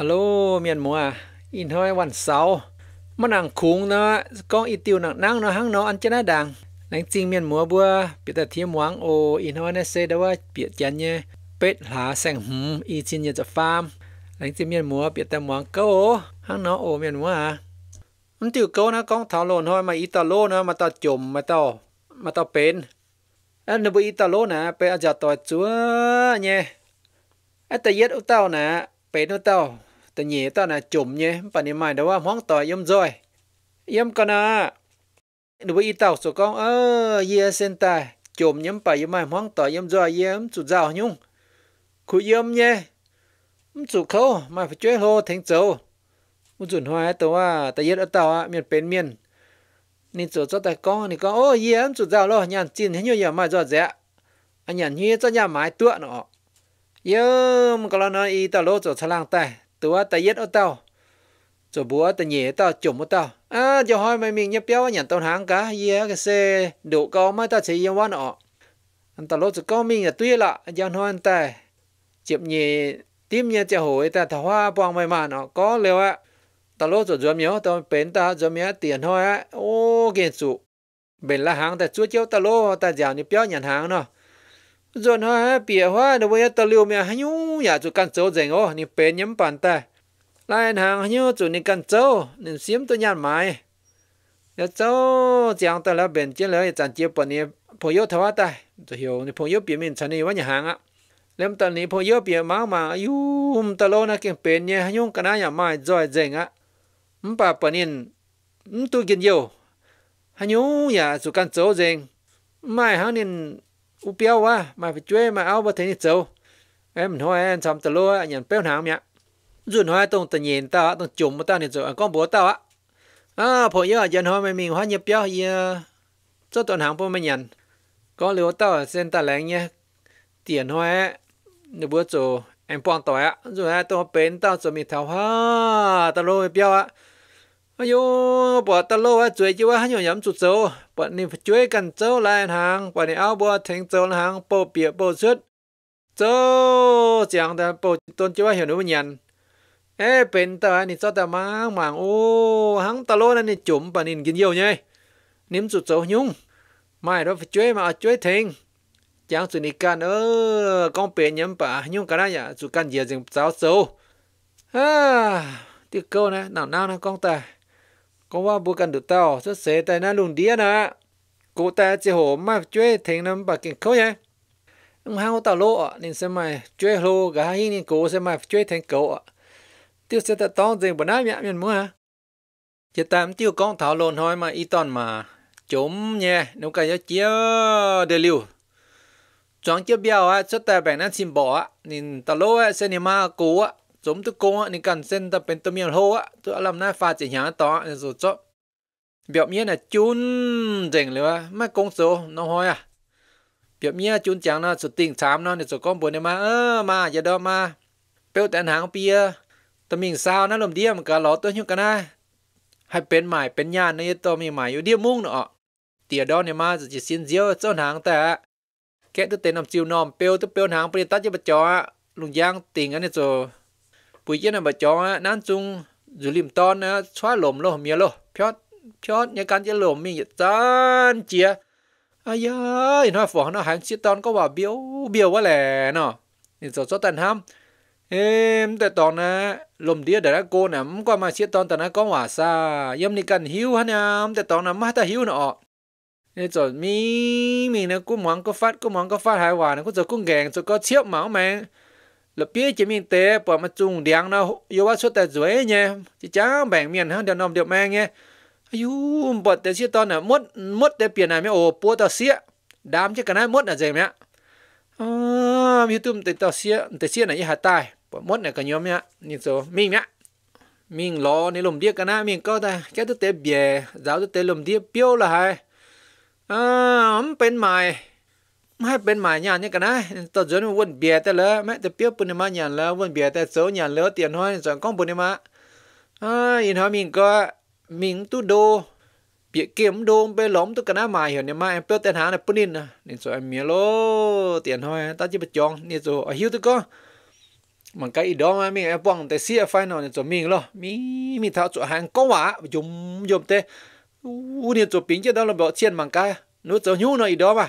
ฮัลโหลเมียนมัว อินทอยวันเสาร์มานังคุงเนาะกองอีติวหนังนั่งเนาะหังเนาะอันจะน่าดังหลังจริงเมียนมัวบัวเปียตเทียมหวังโออินท้อยเนั่เซดว่าเปียจันเนี่ยเป็ดหาแสงหืมอีจินเนี่ยจะฟาร์มหลังจริงเมียนมัวเปียแต่หวังเก้ฮหังเนาะโอเมียนมัวมันติวก้นะกองถาวโลนทอยมาอีตาโลนะมาตาจมมาตามาตาเป็นอันนบุอีตาโลนะเป็นอาจารย์ต่อจัวเนี่ยอแต่เย็ดอุตเต้านะเป็นอุตเต้าตัวเหยตอนน่ะจุ่มเนี่ยปนิมาเดี๋ยวว่าห้องต่อยมจอยยมกันนะดูว่าอีเต่าสุกองเออเยเซนตาจุ่มยมไปยมมาห้องต่อยมจอยเยมสุดเจ้ายุ่งคุยยมเนี่ยสุดเขามาไปช่วยโหถึงเจ้ามุจุนหัวตัวว่าแต่เย็ดเอาเต่าอ่ะเมียนเป็นเมียนนี่จุดเจ้าแต่ก้องนี่ก้องโอ้เยี่ยมจุดเจ้าแล้วยันจีนเห็นอยู่อย่ามาจอดแจ๊ะอันยันเฮียเจ้าอย่าหมายตัวเนาะเยี่ยมก็แล้วเนาะอีตาโลจุดฉลางแต่ตัวตะเย็ดเอาเต้าจะบัวตะเหย่เต้าจุ่มเอาเต้าอ่าจะห้อยไม่มีเงียบเปี้ยวอย่างต้นหางกะเยอะกะเซดุก็ไม่ตาเฉียวันออกอันตลอดจะก็มีแต่ตุ้ยละยังนอนแต่เจ็บเหย่ tim nhẹ จะโหยแต่ถ้าว่าปองไม่มาเนาะก็เร็วอะตลอดจะจวมเหนียวตอนเป็นตาจวมเหนียวเตียนห้อยอะโอ้เก่งสุเป็นละหางแต่ชั่วเจ้าตลอดแต่ยาวนี่เปี้ยวอย่างหางเนาะ rồi nó bịa hoa đâu bây giờ lưu mẹ hay nhú nhà chú căn chỗ dành ô nên bé nhắm bàn ta lại hàng hay nhú chủ nên căn chỗ nên xiêm tôi nhàn mãi nhà chỗ chẳng ta là bền chiến lửa chẳng chia bận này phụ yếu thua ta tôi hiểu nên phụ yếu bịa mình chẳng này quá nhà hàng á lem ta này phụ yếu bịa máu mà yum ta lâu na kiện bền nhé hay nhú cái này nhà mãi rồi dành á ừm bà bọn nên ừm tôi kiến nhiều hay nhú nhà chú căn chỗ dành mai hàng nên u béo quá mà phải chơi mà áo bà thấy nhiệt sâu em nói em xong từ lúa nhận béo hàng nhỉ rồi nói tông tự nhiên tao tông chùm mà tao nhiệt dầu anh con bố tao á à phụ yếu dân hoa mày mình hoa nhập béo gì à, cho tuần hàng bố mày nhận có liều tao sen ta lén nhé tiền hoa nửa bữa rồi em bọn tỏi á rồi tao bến tao rồi mình thảo ha tao lôi béo á ôi bỏ ta lô á chuối chứ quá hắn nhỏ nhắm chuột sâu bọn nên phải chuối cần sâu lại hàng bọn áo bỏ thành sâu là hàng bộ bịa bộ xuất sâu ta bộ tôn chứ quá hiểu nữa nhận ê bên ta này cho ta mang mảng ô hắn ta lô này chụm bọn nên kinh nhiều nhé nếm chuột sâu nhung mai đó phải chuối mà à, chuối thành chẳng sự này can ơ con bé nhắm bà nhung cả đấy nhá chuột can gì dừng giáo à tiếc câu này nào nào nó con ta có vợ được có ว่าบุกันดูเต่าจะเสแต่น่าลุงเดียนะกูแต่จะโหมาช่วยถึงน้ำปากกินเขาไงมึงห้าวเต่าโลอ่ะนี่สมัยช่วยโลกะให้นี่กูสมัยช่วยถึงกูอ่ะ tiêu sẽ tự tao dừng bữa nay nhẹ miền mua chỉ tạm tiêu con thảo lồn hỏi mà y toàn mà chống nha nếu cái gió chia để liu chọn chiếc bèo á cho ta bèn ăn xin bỏ nên tao lô á sẽ niệm ma cũ á สมตุโกะีนกันเส้นตะเป็นตัวเมียโหตัวอารมณ์หน้าฟาจีหยาต่อในสุดจ๊อีบบเมียน่ะจุนเจ๋งเลยวะไม่กงโซน้องหอยอ่ะเบียบเมียจุนจังนะสุดติ่งสามนะในสุดก้มบนเนี่ยมาเออมาอย่าดอมาเป้ลแต่หางเปียตะมิงซาวนะลมเดียมกะหลอตัวยุกันนะให้เป็นใหม่เป็นญาิในตัวมีใหม่ยอยู่เดียมุ่งเนาะเตียดอนเนี่ยมาจะจะสินเดียวเจ้าหางแต่แกตัวเต็นนำจิวนอมเปิ้ลตัวเปิ้ลหางปริตัดจะประจอลุงย่างติ่งอันนี้โจ bùi yên mà cho á nán chung dù lim ton á xóa lồm lô mía lô piót piót nhà can chế lồm mình tan chia ai da nó phỏ nó hàng xiết ton có bảo biếu biếu quá lẻ nó thì giờ cho tần ham em tại tòn á lồm đĩa để đã cô nắm qua mà xiết ton tần á có hỏa xa yếm đi cần hiu hả em tại tòn nắm mắt ta hiu nọ nên rồi mi mình nó cũng mong có phát cũng mong có phát hài hòa nó cũng giờ cũng gèn, rồi có chiếc máu mà là biết chỉ mình tế bỏ mà trung điang nó yêu quá suốt tại dưới nhé chỉ chẳng bèn miền hơn điều nằm điều mang nhé ayu bỏ tế xí to nè mất mất tế biển này mới ô, bố tao xí, đám chứ cái này mất là gì mẹ à youtube tế tao xí, tế xí này hạt tai bỏ mất này cả nhóm mẹ như số mình mẹ mình lo nên lồng điếc cái này mình có ta cái thứ tế bè giáo thứ tế lồng điếc biêu là hay à không bên mày ไม่เป็นหมายญาณนี่กันนะตัวจนวนเบียแต่ละแม้แต่เปียวปุณิมาญาณแล้ววนเบียแต่เสาญาณแล้วเตียนห้อยสองก้องปุณิมาอ่าอินทามิงก็มิงตุโดเปียเกมโดมไปหลอมตุกันนะหมายเห็นเนี่ยมาเปียวแต่หาเนี่ยปุณินนะนี่สวยเมียโลเตียนห้อยตาจิบจองนี่สวยหิวตุก็มันก็อีดอมามีไอ้ป้องแต่เสียไฟนอนเนี่ยสวยมิงหรอมีมีเท้าสวยหางก็หวะยมยมเตอู้เนี่ยสวยปิงเจ้าเราบอกเชียนมังกานู้สวยหิวหน่อยอีดอมา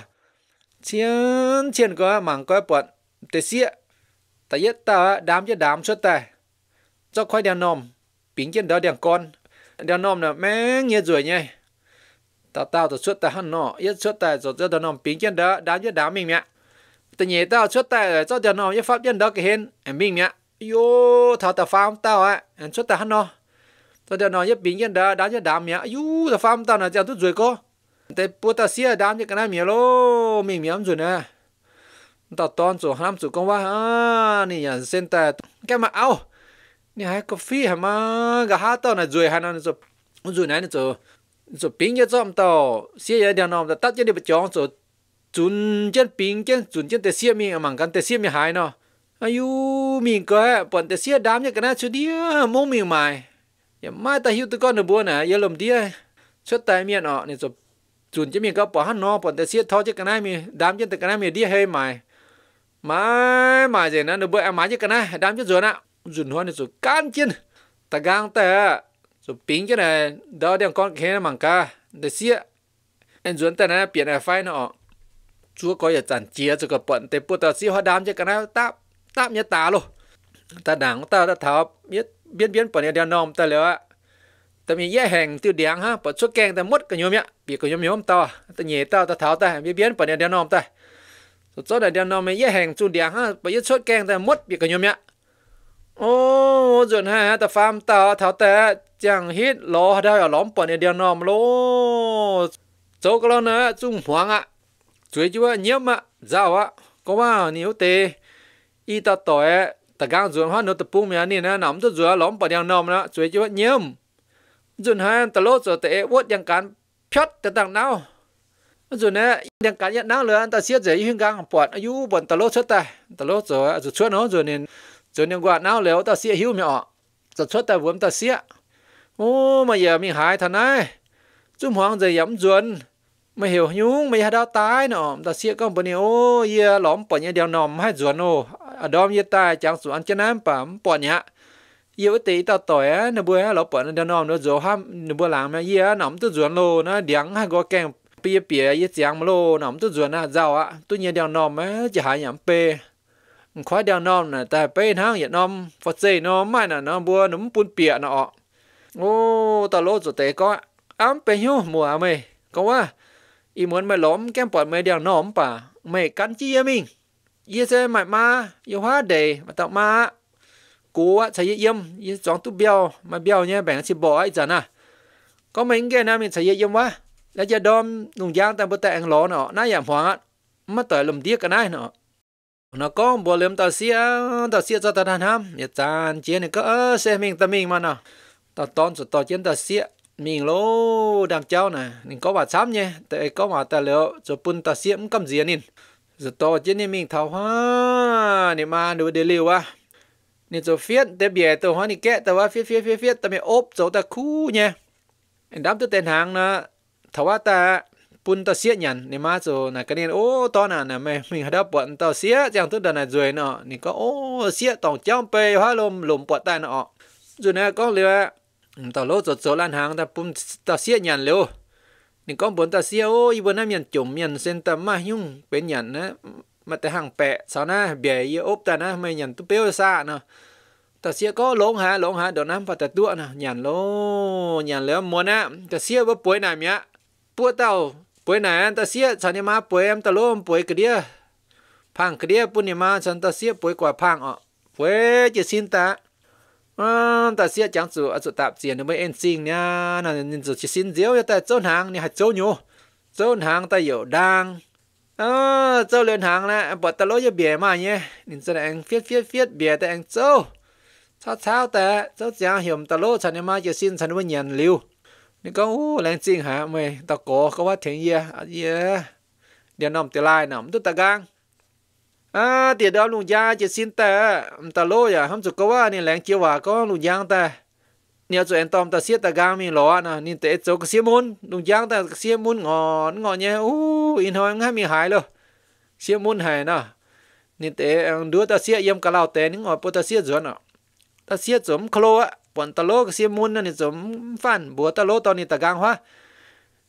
chiến chiến có mảng có bận tê xịa ta yết ta đám chứ đám xuất ta cho khoai đèn nòm bình chiến đó đèn con đèn nòm là mé nghe rồi nhé Tao tao tao xuất ta hắn nọ yết xuất ta rồi cho đèn nòm bình chiến đó đám chứ đám mình mẹ ta nhẹ tao xuất ta cho đèn nòm yết pháp chiến đó cái hên em mình mẹ yo thảo tao phàm tao á xuất ta hắn nọ ta đèn nòm yết bình chiến đó đám chứ đám mẹ yo ta phàm tao là chẳng tốt rồi co. แต่ปูตาเสียดามจะกันนะเมียโลมีเมียมจุนะต่อตอนจู่ห้ามจู่ก็ว่าอ่านี่อย่างเส้นแต่แกมาเอานี่ให้กาแฟหามากะฮาตอนะจุยฮานันจู่จู่ไหนจู่จู่ปิ้งจะจอมต่อเสียเดียวนอมแต่ตัดจะได้ไปจองจู่จุนเจนปิ้งเจนจุนเจนแต่เสียมีอ่ะมังกันแต่เสียมีหายเนาะอายุมีก็ปนแต่เสียดามจะกันนะชุดเดียมงมีใหม่อย่ามาแต่หิวตะก้อนเนื้อบัวนะอย่าลมเดียชุดแต่เมียนอ่ะนี่จู่จุนจะมีก็ปอหันนอปอนแต่เสียทอจะกันได้มีดามจะแต่กันได้มีดีเฮหมายหมายหมายเจนะเดบเอาหมายจะกันได้ดามจะจวนอ่ะจุนหัวนี่สุดการจินตะกางแต่สุดปิงจะไหนดาวเดียงก้อนเขนมังกาแต่เสียเอ็นจวนแต่นะเปลี่ยนไฟเนาะชัวก็อย่าจันเจียจะกับปอนแต่ปวดแต่เสียหัวดามจะกันได้ตาตาเมียตาลูกตาหนังตาตาเท้าเบียดเบียดเบียดปอนเนี่ยเดียวนอมแต่แล้วอ่ะ tại vì ye hàng tiêu điện ha pa chua keng ta mất cái nhóm ya bị cái nhóm nyom ta ta nhẹ ta ta tháo ta bi biến pa ne điang nom ta so cho da điang nom me ye heng chu điang ha pa ye chua keng ta mất bị cái nhóm ya ô rồi ha ta farm ta tháo ta chẳng hết lo da ở lom pa ne điang nom lo cho cái nó chung hoang ạ chuối chúa nhiễm ạ dao ạ có mà nhiều tê ít ta tỏi ta gang ruộng ha, nó tập bung này nè nằm cho rửa lõm bà đèn nằm nó chuối chúa nhiễm จุนหายตลอดแต่วดยังการพิดแต่ต่างนาวจุนเนี่ยยังการยันนาวเลยแต่เสียใจยิ่งกลางปวดอายุบนตลอดชุดแต่ตลอดจะจุดช่วยน้องจุนเนี่ยจุนยังกว่าน้าวแล้วแต่เสียหิวไม่ออกจุดช่วยแต่ผมแต่เสียโอ้มาเยอะมีหายท่านนายจุ่มหวังจะย้ำจวนไม่เหี่ยวยุ่งไม่ให้ดาวตายเนาะแต่เสียก็บ่เนี่ยโอ้เยอะหลอมปอนเนี่ยเดียวนอมให้จวนโอ้อดอมเยตายจังสวนจะน้ำปั๊มปอนเนี่ย yêu tí ta tỏi á nè bữa lọ bọn nó nằm nó rồi ham nó bữa làm mà yêu nằm tôi ruộng lô nó điang ha gò kèm bia bia yêu giang lô nằm tôi ruộng á giàu á tôi nhớ đeo nằm mà chỉ hai nhắm pe khóa đeo nằm nè tại pe hang việt nam phật dây nó mai nè nó bữa nấm bún bia nọ ô ta lô rồi tế có ám pê hiu mùa mày có quá y muốn mày lõm kem bọn mày đeo nằm bà mày cắn chi em mình yêu xe mày ma yêu hóa đề mà tao ma cố á chạy yếm yếm chọn tu bèo mà bèo nhé bạn chỉ bỏ ấy chẳng à có mấy cái nam mình chạy yếm quá là giờ đom nung giang ta bữa tại ăn ló nó nãy giảm hoàng á mà tới lầm tiếc cái này nó nó có bỏ lem tao xia tao xia cho tao đàn ham nhật chan chiến này có xe mình ta mình mà nó tao tôn cho tao chiến tao xia mình lô đam cháu này mình có bà sám nhé tại có mà ta liệu cho pun ta xia cũng cầm gì à nên giờ tao chiến này mình thảo hoa, này mà đối để liều à นี่จะเฟียนแต่เบียตัวหันนี่แกะแต่ว่าเฟียเฟียเฟียเฟียแต่ไม่อบโจตะคู่เนี่ยดับตัวเต็นหางนะถว่าตาปุ่นตาเสียยันนี่มาโจนะกันเนี่ยโอ้ตอนนั้นนะไม่มีหัดปวดตาเสียจังตัวเดินจวยเนาะนี่ก็โอ้เสียต้องจ้องไปฮะลมลมปวดตาเนาะจุดนี้ก็เลยว่าตาโลจดโจลันหางแต่ปุ่นตาเสียยันเร็วนี่ก็ปุ่นตาเสียโอ้ยบนนั้นยันจุ่มยันเส้นตามายุ่งเป็นยันนะ mà tại hàng bè sau na bè y ốp ta na mày nhận tu bêu xa nè ta xia có lỗ hả lỗ hả đồ nam và ta tua nè nhận lỗ nhận lỡ mua á ta xia bớt bối này nhá bữa tao bối này ta xia sao ni má bưởi em ta lỗ bưởi cái đĩa phang cái đĩa bún ni má sao ta xia bưởi quả phang ọ ờ. bưởi chỉ xin ta à, ta xia chẳng sự sự à, tạp tiền nó mới ăn xin nha là nên chỉ xin diếu ta trốn hàng ni hạt trốn nhô trốn hàng ta hiểu đang ờ châu lên hàng là bật tao lối cho bìa mà nhé nên sẽ anh viết viết viết bìa tại anh châu sao sao แต่เจ้าจ้าเหี่ยมตะโลฉันมาจะสิ้นฉันว่าเย็นริวนี่ก็โอ้แรงจริงฮะเมยตะโกก็ว่าเถียงเยอะเยอะเดี๋ยวน้องตีลายน้องตุ๊ตะกางอ่าเดี๋ยวดาวลุงยาจะสิ้นแต่ตะโลอย่าทำสุกก็ว่านี่แรงเจียวว่าก็ลุงยางแต่เนี่ยจวนตอมตาเสียตากามีหลอนะนี่แต่จกเสียมุนลุงยางตาเสียมุนงอนงอนเนี่ยอู้อินหอยงามีหายเลยเสียมุนหายนะนี่แต่ดูตาเสียเยี่ยมกะลาวแต่นี่งอปตาเสียจวนอ่ะตาเสียจมโคลอ่ะปนตะโลกเสียมุนนะนี่จมฟันบัวตะโลตอนนี้ตากางฮะ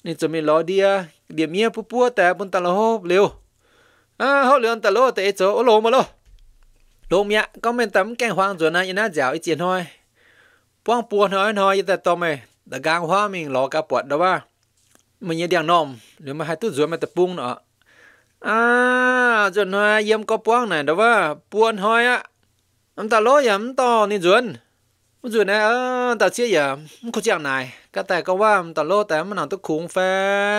นี่จมีหลอเดียเดียเมียปุ๊ปัวแต่ปนตะโลเร็วอ่าเขาเลือนตะโลแต่ไอ้โจโอโลมาโลลงเมียก็เป็นตําแกงฮวางจวนนะอีน่าเจ้าอีเจียนหอยป้องปัวน้อยน้อยแต่ต่อไม่แต่กลางว่ามีหลอกระปวดดว่ามันยังเดียงนอมหรือมาให้ตุ้ยสวยมาแต่ปุ้งเนาะอ่าจนน้อยเยี่ยมก็ป้องหน่อยดว่าปัวน้อยอ่ะมันตาล้อยำต่อนี่จวนมันจวนนะเออตาเชี่ยยำมันเขาเจียงนายก็แต่ก็ว่ามันตาล้อแต่มันหนังตุ้คุ้งแฟ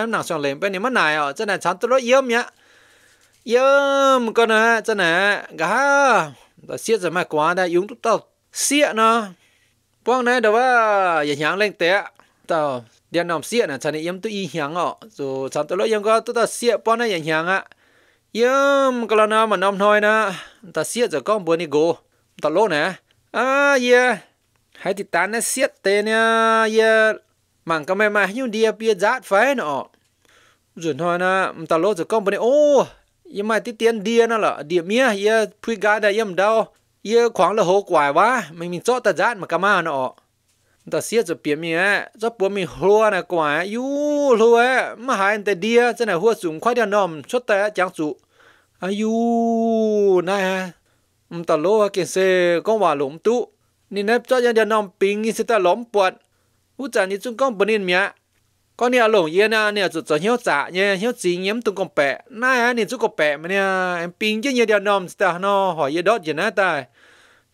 นหนังส่องเหลมไปนี่มันนายอ่ะจะไหนฉันตาล้อเยี่ยมเนี่ยเยี่ยมก็นะจะไหนกะตาเชี่ยจะมากกว่าได้ยุ่งตุ้เต้าเสียเนาะ Buang này đâu à, giờ nhang lên té. Tao điên nằm xiết nè, chán em tôi y nhang rồi chán tôi lấy em có tôi ta xiết này giờ nhang á. Yếm cái là nào mà nằm à, à, thôi nè, ta xiết giờ con buồn đi go, ta lỗ nè. À, yeah, hãy thì tán nó xiết tên nha, yeah, mảng cái mày mà nhưng đi bia giát phải nọ. Rồi thôi nè, ta lỗ giờ con buồn đi, ô, yếm mày tí tiền đi nè là, đi mía, yeah, pui gái đây yếm đâu. เยอะขวางละโหกว่าวะไม่มีเจาะตาจานมากะมาเนาะแต่เสียจะเปลี่ยนมีอะจะปัวมีหัวนะกว่าอยู่รัวมาหายแต่เดียจะไหนหัวสูงควายเดียนอมชดแต่จังสุอายุนะฮะมตะโลเกเซก็ว่าหลงตุนี่นะเจาะยันเดียนอมปิงอีสิตะหลงมปวดอุจานี่จุงก้องปนินเมีย có nè lồng yên nè nè cho cho hiếu trả nè hiếu gì nhém tung con bẹ na nè chú con bẹ mà nè em pin chứ nhiều điều nom ta nó hỏi gì đó gì nè ta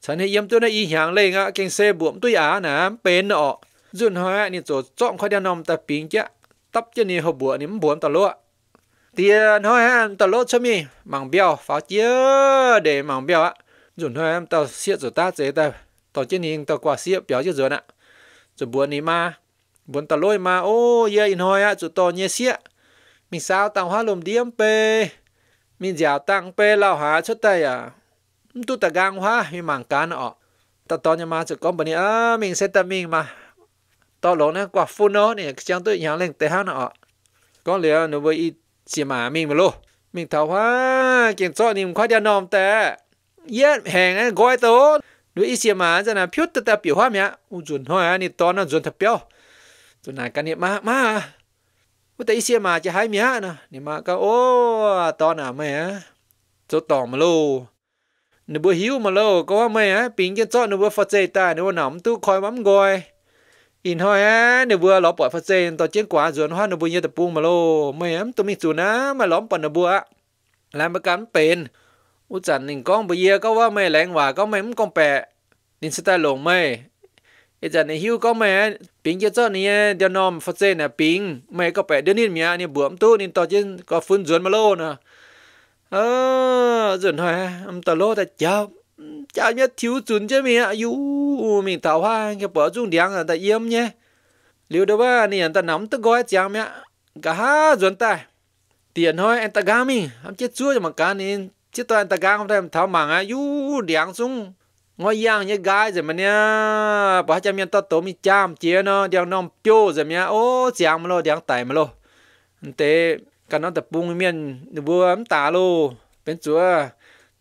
ฉันให้เยี่ยมตัวในอีหางเลยงะเก่งเซบวมตุยอานะเป็นเนาะยุ่นหอยนี่โจจ้องคอยเดียวนอมแต่ปิงเจ้ตับเจนี่หัวบัวนี่มันบวมตลอดเตียนหอยตลอดใช่ไหมมังเบี้ยวฟ้าเจ้เดมังเบี้ยวอะยุ่นหอยตาเสียจุดตาเจแต่ต่อเจนี่ตากว่าเสียเปียวเจ้าเจอน่ะจะบัวนี่มาวนตะลอยมาโอ้เยอินหอยอะจุตอเยเสียมีสาวต่างหาลมเดียมเปมีเจ้าตั้งเปเล่าหาชุดแต่อะตุตะกางหามีหมางการออตะตอนยมาจุก้อมปะนี่อ่ามิงเซตะมิงมาตอหลงนะกว่าฟุนเนาะเนี่ยจังตุยางเล่งแต่ฮานะออก็เหลือหนูบ่อีสิมามิงมาโลมิงเท่าว่าเก่งซ้อนี่มควาเดียนอมแต่เย็ดแหงนะกอยโตหนูอีสิมาจะนะพิวตะตะปิวฮาเมียอุจุนหอยนี่ตอนนั้นจุนทะเปียวุนากันเนี่ยมา มาวุาแต่อีเซียมาจะหายเมียนะเนี่ยมาก็โอ้ ตอนน่ะแม่จะต่อมาโลนบหิวมาโล ก็ว่าแม่ปิงจะจอดนบฟเจตาเนบหนำตู้คอยมั่มกอย อินหอยเนบหลอปล่อยฟเจต่อเจียงกว่าส่วนห้านบเยตะปูมาโลแม่ตัวมีสูนะมาล้อมปนนบะแล้วประกันเป็น อุจันหนึ่งก้องบไปเยียก็ว่าแม่แหลงหว่าก็แม่มั่กองแปะนินสตาลงไม่ bây giờ này hiu có mẹ pin cho cho này đeo nom phát xe này pin mẹ có phải đứa nín mía này bướm tu nên to à, chứ có phun dưỡng mà lô nè ờ dưỡng hoài âm tờ lô ta chào chào nhá thiếu chuẩn chứ mẹ yu mình thảo hoa cái bỏ dung điang là ta yếm nhé liệu đâu ba này ta nắm tức gói chàng mẹ cả ha dưỡng ta tiền thôi anh ta gami âm chết chúa cho mà cá nên chết tôi anh ta gam không thấy thảo mảng á yu điang xuống ngoài yang như gái rồi mà nha bỏ cho miền tao tổ mi chạm chia nó đang nằm piu rồi nha ô chạm mà lo đang tài mà lo thế cái nó tập bung miền vừa ấm tà lo bên chùa,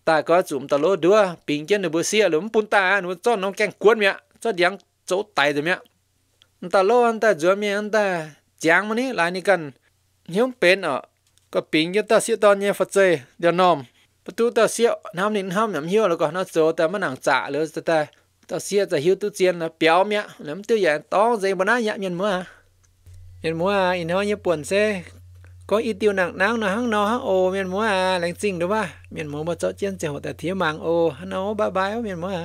ta có chúng ta lo đua bình chân được bữa xia lắm bún ta nó cho nó càng cuốn mẹ cho đang chỗ tài rồi mẹ ta lo anh ta giữa mẹ anh ta chàng mà ní lại ní cần hiếm bên ở có bình chân ta xia to nhé phật chơi đang nằm ประตูตาเสียน้ำนิ่งห้ามน้ำเหี่ยวแล้วก็น่าโจแต่มันหนังจ่าเลยแต่แต่ตาเสียจะหิวตู้เจียนนะเปียวเมียน้ำตัวใหญ่ต้องใจบนหน้าหยาเมียนมัวเมียนมัวอินห้อยญี่ปุ่นเซก็อีติวหนังนางนะหังนอหังโอเมียนมัวแรงจริงหรือว่าเมียนมัวมาเจาะเจียนเจ้าแต่เทียมังโอฮันโอบายบายเมียนมัว